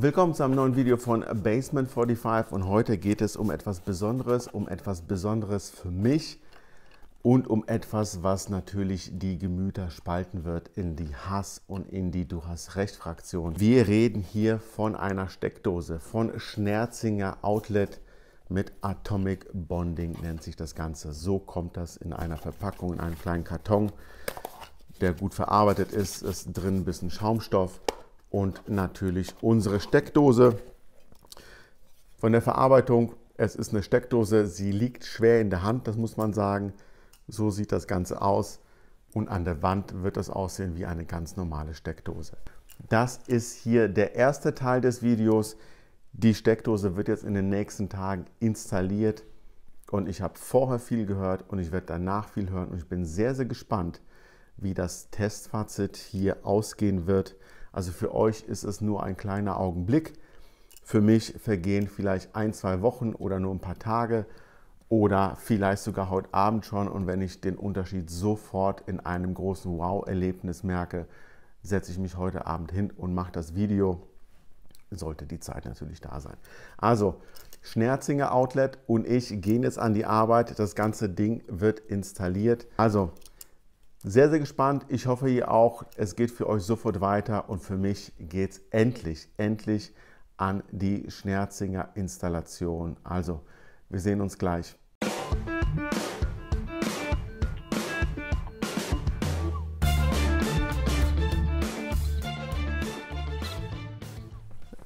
Willkommen zu einem neuen Video von Basement 45 und heute geht es um etwas Besonderes, um etwas Besonderes für mich und um etwas, was natürlich die Gemüter spalten wird in die Hass und in die Du hast recht Fraktion. Wir reden hier von einer Steckdose von Schnerzinger Outlet mit Atomic Bonding nennt sich das Ganze. So kommt das in einer Verpackung, in einem kleinen Karton, der gut verarbeitet ist, Es ist drin ein bisschen Schaumstoff und natürlich unsere Steckdose. Von der Verarbeitung, es ist eine Steckdose, sie liegt schwer in der Hand, das muss man sagen. So sieht das Ganze aus und an der Wand wird das aussehen wie eine ganz normale Steckdose. Das ist hier der erste Teil des Videos. Die Steckdose wird jetzt in den nächsten Tagen installiert und ich habe vorher viel gehört und ich werde danach viel hören und ich bin sehr, sehr gespannt, wie das Testfazit hier ausgehen wird. Also für euch ist es nur ein kleiner Augenblick. Für mich vergehen vielleicht ein, zwei Wochen oder nur ein paar Tage oder vielleicht sogar heute Abend schon. Und wenn ich den Unterschied sofort in einem großen Wow-Erlebnis merke, setze ich mich heute Abend hin und mache das Video. Sollte die Zeit natürlich da sein. Also, Schnerzinger Outlet und ich gehen jetzt an die Arbeit. Das ganze Ding wird installiert. Also, sehr, sehr gespannt. Ich hoffe ihr auch, es geht für euch sofort weiter und für mich geht es endlich, endlich an die Schnerzinger Installation. Also, wir sehen uns gleich.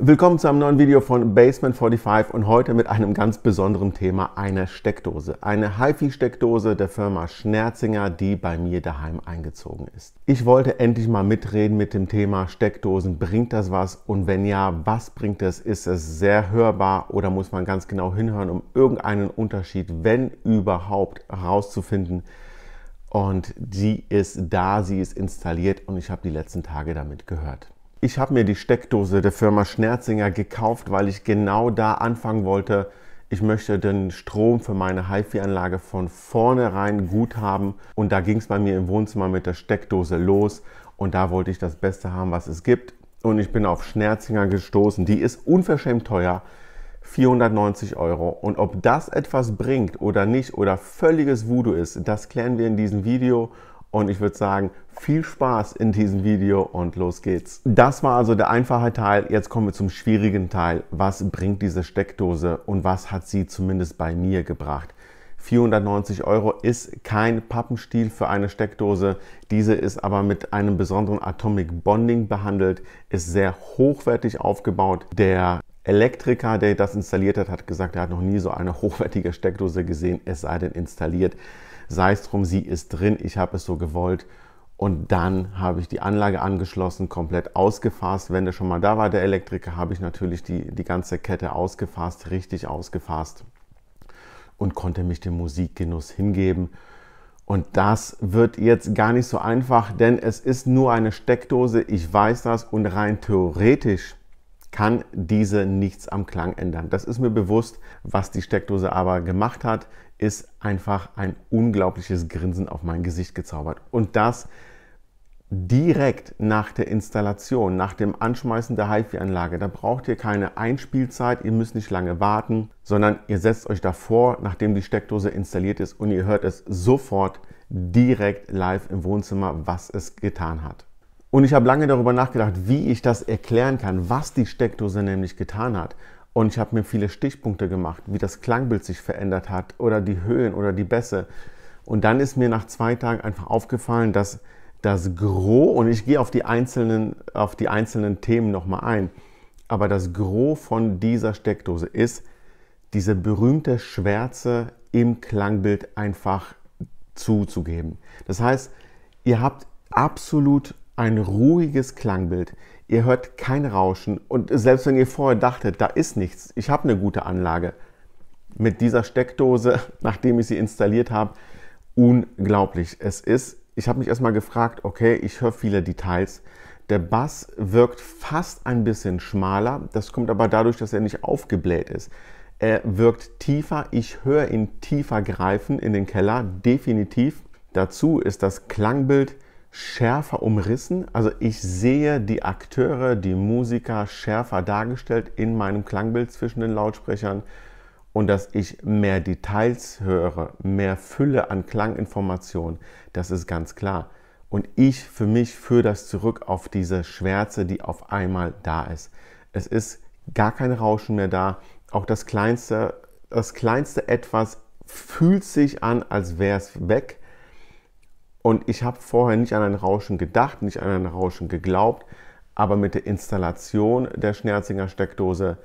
Willkommen zu einem neuen Video von Basement 45 und heute mit einem ganz besonderen Thema, einer Steckdose. Eine HiFi-Steckdose der Firma Schnerzinger, die bei mir daheim eingezogen ist. Ich wollte endlich mal mitreden mit dem Thema Steckdosen. Bringt das was? Und wenn ja, was bringt es? Ist es sehr hörbar oder muss man ganz genau hinhören, um irgendeinen Unterschied, wenn überhaupt, herauszufinden? Und die ist da, sie ist installiert und ich habe die letzten Tage damit gehört. Ich habe mir die Steckdose der Firma Schnerzinger gekauft, weil ich genau da anfangen wollte. Ich möchte den Strom für meine HiFi-Anlage von vornherein gut haben. Und da ging es bei mir im Wohnzimmer mit der Steckdose los. Und da wollte ich das Beste haben, was es gibt. Und ich bin auf Schnerzinger gestoßen. Die ist unverschämt teuer. 490 Euro. Und ob das etwas bringt oder nicht oder völliges Voodoo ist, das klären wir in diesem Video. Und ich würde sagen, viel Spaß in diesem Video und los geht's. Das war also der einfache Teil. Jetzt kommen wir zum schwierigen Teil. Was bringt diese Steckdose und was hat sie zumindest bei mir gebracht? 490 Euro ist kein Pappenstiel für eine Steckdose. Diese ist aber mit einem besonderen Atomic Bonding behandelt, ist sehr hochwertig aufgebaut. Der Elektriker, der das installiert hat, hat gesagt, er hat noch nie so eine hochwertige Steckdose gesehen, es sei denn installiert sei es drum, sie ist drin, ich habe es so gewollt. Und dann habe ich die Anlage angeschlossen, komplett ausgefasst. Wenn der schon mal da war, der Elektriker, habe ich natürlich die, die ganze Kette ausgefasst, richtig ausgefasst und konnte mich dem Musikgenuss hingeben. Und das wird jetzt gar nicht so einfach, denn es ist nur eine Steckdose, ich weiß das, und rein theoretisch kann diese nichts am Klang ändern. Das ist mir bewusst. Was die Steckdose aber gemacht hat, ist einfach ein unglaubliches Grinsen auf mein Gesicht gezaubert. Und das direkt nach der Installation, nach dem Anschmeißen der HiFi-Anlage. Da braucht ihr keine Einspielzeit, ihr müsst nicht lange warten, sondern ihr setzt euch davor, nachdem die Steckdose installiert ist und ihr hört es sofort direkt live im Wohnzimmer, was es getan hat. Und ich habe lange darüber nachgedacht, wie ich das erklären kann, was die Steckdose nämlich getan hat. Und ich habe mir viele Stichpunkte gemacht, wie das Klangbild sich verändert hat oder die Höhen oder die Bässe. Und dann ist mir nach zwei Tagen einfach aufgefallen, dass das Gros, und ich gehe auf die einzelnen, auf die einzelnen Themen nochmal ein, aber das Gros von dieser Steckdose ist, diese berühmte Schwärze im Klangbild einfach zuzugeben. Das heißt, ihr habt absolut ein ruhiges Klangbild. Ihr hört kein Rauschen und selbst wenn ihr vorher dachtet, da ist nichts, ich habe eine gute Anlage, mit dieser Steckdose, nachdem ich sie installiert habe, unglaublich. Es ist, ich habe mich erstmal gefragt, okay, ich höre viele Details. Der Bass wirkt fast ein bisschen schmaler, das kommt aber dadurch, dass er nicht aufgebläht ist. Er wirkt tiefer, ich höre ihn tiefer greifen in den Keller, definitiv. Dazu ist das Klangbild schärfer umrissen. Also ich sehe die Akteure, die Musiker schärfer dargestellt in meinem Klangbild zwischen den Lautsprechern und dass ich mehr Details höre, mehr Fülle an Klanginformationen, das ist ganz klar. Und ich für mich führe das zurück auf diese Schwärze, die auf einmal da ist. Es ist gar kein Rauschen mehr da. Auch das kleinste, das kleinste etwas fühlt sich an, als wäre es weg. Und ich habe vorher nicht an ein Rauschen gedacht, nicht an ein Rauschen geglaubt, aber mit der Installation der Schnerzinger Steckdose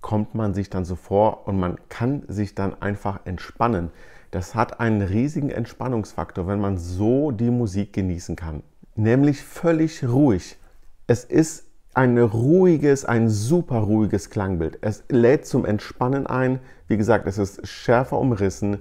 kommt man sich dann so vor und man kann sich dann einfach entspannen. Das hat einen riesigen Entspannungsfaktor, wenn man so die Musik genießen kann. Nämlich völlig ruhig. Es ist ein ruhiges, ein super ruhiges Klangbild. Es lädt zum Entspannen ein. Wie gesagt, es ist schärfer umrissen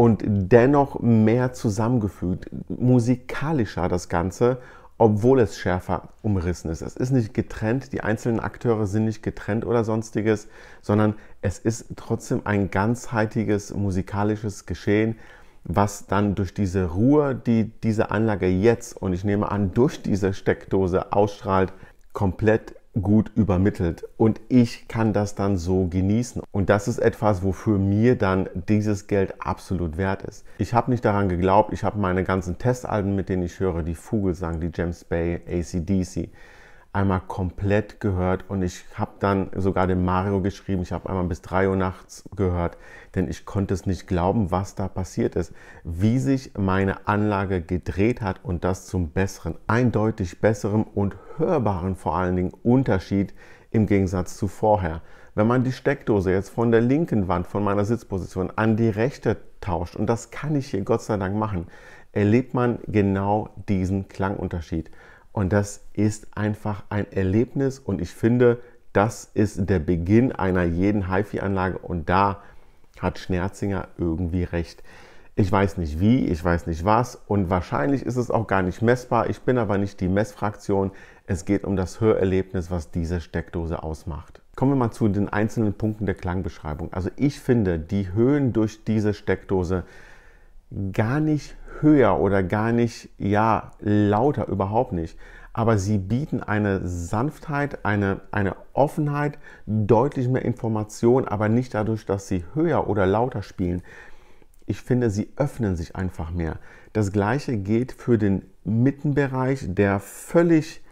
und dennoch mehr zusammengefügt, musikalischer das Ganze, obwohl es schärfer umrissen ist. Es ist nicht getrennt, die einzelnen Akteure sind nicht getrennt oder sonstiges, sondern es ist trotzdem ein ganzheitliches musikalisches Geschehen, was dann durch diese Ruhe, die diese Anlage jetzt und ich nehme an durch diese Steckdose ausstrahlt, komplett gut übermittelt und ich kann das dann so genießen. Und das ist etwas, wofür mir dann dieses Geld absolut wert ist. Ich habe nicht daran geglaubt, ich habe meine ganzen Testalben, mit denen ich höre, die Vogelsang, die James Bay, ACDC, einmal komplett gehört und ich habe dann sogar dem Mario geschrieben, ich habe einmal bis 3 Uhr nachts gehört, denn ich konnte es nicht glauben, was da passiert ist, wie sich meine Anlage gedreht hat und das zum besseren, eindeutig besseren und hörbaren vor allen Dingen Unterschied im Gegensatz zu vorher. Wenn man die Steckdose jetzt von der linken Wand von meiner Sitzposition an die rechte tauscht, und das kann ich hier Gott sei Dank machen, erlebt man genau diesen Klangunterschied. Und das ist einfach ein Erlebnis und ich finde, das ist der Beginn einer jeden HIFI-Anlage und da hat Schnerzinger irgendwie recht. Ich weiß nicht wie, ich weiß nicht was und wahrscheinlich ist es auch gar nicht messbar. Ich bin aber nicht die Messfraktion. Es geht um das Hörerlebnis, was diese Steckdose ausmacht. Kommen wir mal zu den einzelnen Punkten der Klangbeschreibung. Also ich finde die Höhen durch diese Steckdose gar nicht höher oder gar nicht, ja, lauter, überhaupt nicht. Aber sie bieten eine Sanftheit, eine, eine Offenheit, deutlich mehr Information, aber nicht dadurch, dass sie höher oder lauter spielen. Ich finde, sie öffnen sich einfach mehr. Das gleiche gilt für den Mittenbereich, der völlig,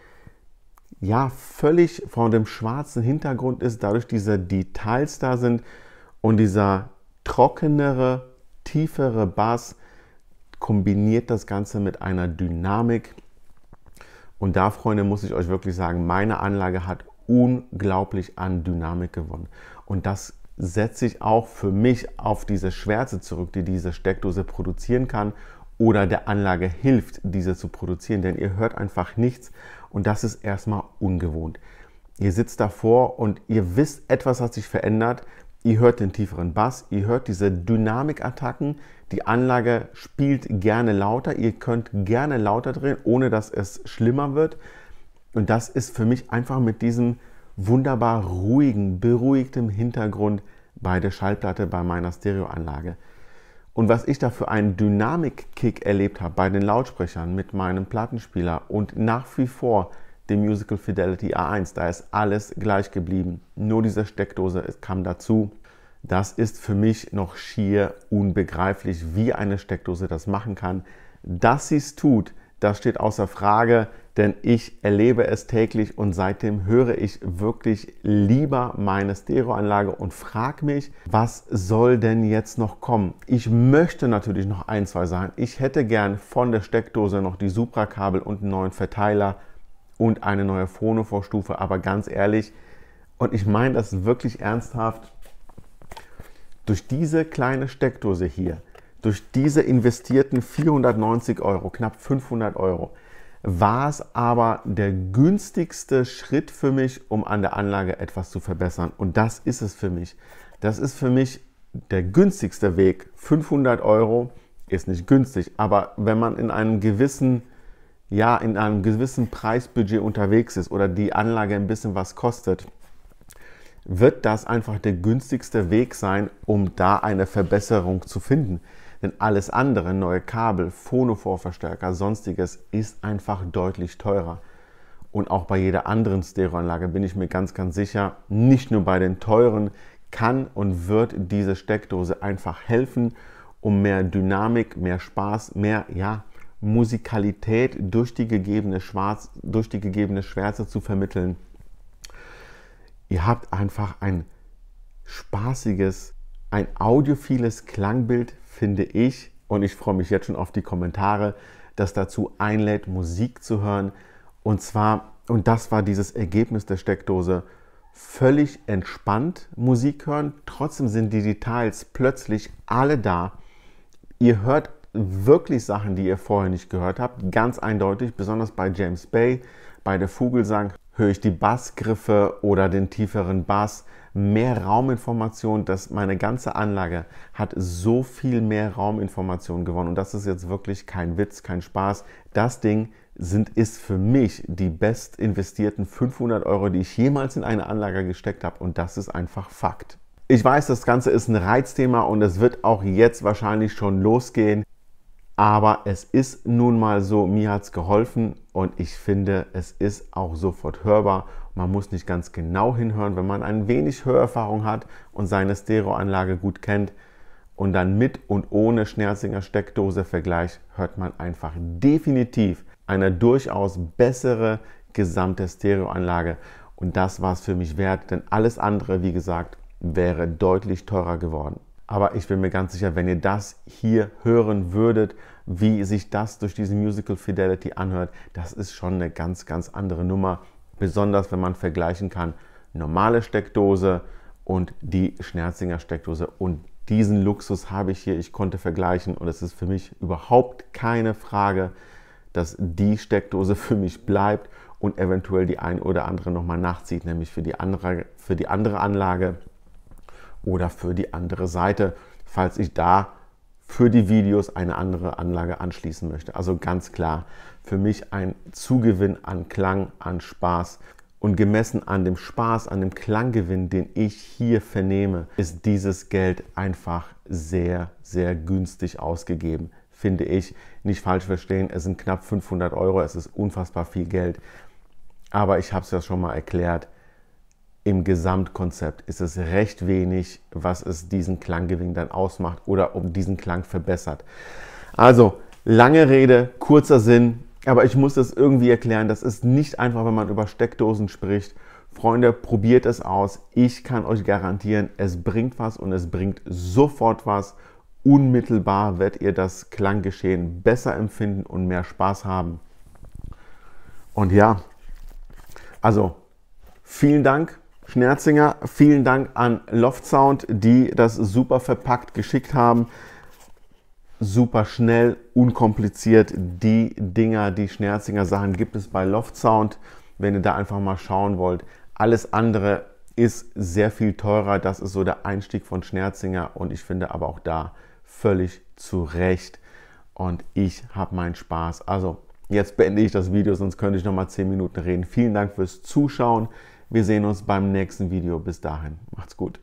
ja, völlig von dem schwarzen Hintergrund ist, dadurch diese Details da sind und dieser trockenere, tiefere Bass kombiniert das Ganze mit einer Dynamik. Und da, Freunde, muss ich euch wirklich sagen, meine Anlage hat unglaublich an Dynamik gewonnen. Und das setze ich auch für mich auf diese Schwärze zurück, die diese Steckdose produzieren kann oder der Anlage hilft, diese zu produzieren, denn ihr hört einfach nichts und das ist erstmal ungewohnt. Ihr sitzt davor und ihr wisst, etwas hat sich verändert, Ihr hört den tieferen Bass, ihr hört diese Dynamikattacken. Die Anlage spielt gerne lauter, ihr könnt gerne lauter drehen, ohne dass es schlimmer wird. Und das ist für mich einfach mit diesem wunderbar ruhigen, beruhigtem Hintergrund bei der Schallplatte bei meiner Stereoanlage. Und was ich da für einen Dynamikkick erlebt habe bei den Lautsprechern mit meinem Plattenspieler und nach wie vor dem Musical Fidelity A1, da ist alles gleich geblieben. Nur diese Steckdose kam dazu das ist für mich noch schier unbegreiflich, wie eine Steckdose das machen kann. Dass sie es tut, das steht außer Frage, denn ich erlebe es täglich und seitdem höre ich wirklich lieber meine Stereoanlage und frage mich, was soll denn jetzt noch kommen? Ich möchte natürlich noch ein, zwei Sachen. Ich hätte gern von der Steckdose noch die Supra-Kabel und einen neuen Verteiler und eine neue Phono-Vorstufe, aber ganz ehrlich, und ich meine das wirklich ernsthaft, durch diese kleine Steckdose hier, durch diese investierten 490 Euro, knapp 500 Euro, war es aber der günstigste Schritt für mich, um an der Anlage etwas zu verbessern. Und das ist es für mich. Das ist für mich der günstigste Weg. 500 Euro ist nicht günstig, aber wenn man in einem gewissen, ja, in einem gewissen Preisbudget unterwegs ist oder die Anlage ein bisschen was kostet, wird das einfach der günstigste Weg sein, um da eine Verbesserung zu finden. Denn alles andere, neue Kabel, Phonovorverstärker, sonstiges, ist einfach deutlich teurer. Und auch bei jeder anderen Stereoanlage bin ich mir ganz, ganz sicher, nicht nur bei den teuren, kann und wird diese Steckdose einfach helfen, um mehr Dynamik, mehr Spaß, mehr, ja, Musikalität durch die gegebene, Schwarz, durch die gegebene Schwärze zu vermitteln. Ihr habt einfach ein spaßiges, ein audiophiles Klangbild, finde ich. Und ich freue mich jetzt schon auf die Kommentare, das dazu einlädt, Musik zu hören. Und zwar, und das war dieses Ergebnis der Steckdose, völlig entspannt Musik hören. Trotzdem sind die Details plötzlich alle da. Ihr hört wirklich Sachen, die ihr vorher nicht gehört habt, ganz eindeutig, besonders bei James Bay, bei der Vogelsang höre ich die Bassgriffe oder den tieferen Bass, mehr Rauminformation, dass meine ganze Anlage hat so viel mehr Rauminformation gewonnen und das ist jetzt wirklich kein Witz, kein Spaß. Das Ding sind, ist für mich die best investierten 500 Euro, die ich jemals in eine Anlage gesteckt habe und das ist einfach Fakt. Ich weiß, das Ganze ist ein Reizthema und es wird auch jetzt wahrscheinlich schon losgehen. Aber es ist nun mal so, mir hat es geholfen und ich finde, es ist auch sofort hörbar. Man muss nicht ganz genau hinhören, wenn man ein wenig Hörerfahrung hat und seine Stereoanlage gut kennt und dann mit und ohne Schnerzinger Steckdose vergleicht, hört man einfach definitiv eine durchaus bessere gesamte Stereoanlage. Und das war es für mich wert, denn alles andere, wie gesagt, wäre deutlich teurer geworden. Aber ich bin mir ganz sicher, wenn ihr das hier hören würdet, wie sich das durch diese Musical Fidelity anhört, das ist schon eine ganz, ganz andere Nummer. Besonders wenn man vergleichen kann, normale Steckdose und die Schnerzinger Steckdose. Und diesen Luxus habe ich hier. Ich konnte vergleichen und es ist für mich überhaupt keine Frage, dass die Steckdose für mich bleibt und eventuell die ein oder andere nochmal nachzieht, nämlich für die, andere, für die andere Anlage oder für die andere Seite, falls ich da für die Videos eine andere Anlage anschließen möchte. Also ganz klar, für mich ein Zugewinn an Klang, an Spaß. Und gemessen an dem Spaß, an dem Klanggewinn, den ich hier vernehme, ist dieses Geld einfach sehr, sehr günstig ausgegeben. Finde ich. Nicht falsch verstehen, es sind knapp 500 Euro, es ist unfassbar viel Geld. Aber ich habe es ja schon mal erklärt im Gesamtkonzept ist es recht wenig, was es diesen Klanggewinn dann ausmacht oder um diesen Klang verbessert. Also, lange Rede, kurzer Sinn, aber ich muss das irgendwie erklären. Das ist nicht einfach, wenn man über Steckdosen spricht. Freunde, probiert es aus. Ich kann euch garantieren, es bringt was und es bringt sofort was. Unmittelbar werdet ihr das Klanggeschehen besser empfinden und mehr Spaß haben. Und ja, also vielen Dank Schnerzinger. Vielen Dank an Loft Sound, die das super verpackt geschickt haben. Super schnell, unkompliziert. Die Dinger, die Schnerzinger Sachen gibt es bei Loft Sound. Wenn ihr da einfach mal schauen wollt. Alles andere ist sehr viel teurer. Das ist so der Einstieg von Schnerzinger und ich finde aber auch da völlig zu Recht. Und ich habe meinen Spaß. Also jetzt beende ich das Video, sonst könnte ich noch mal 10 Minuten reden. Vielen Dank fürs Zuschauen. Wir sehen uns beim nächsten Video. Bis dahin, macht's gut.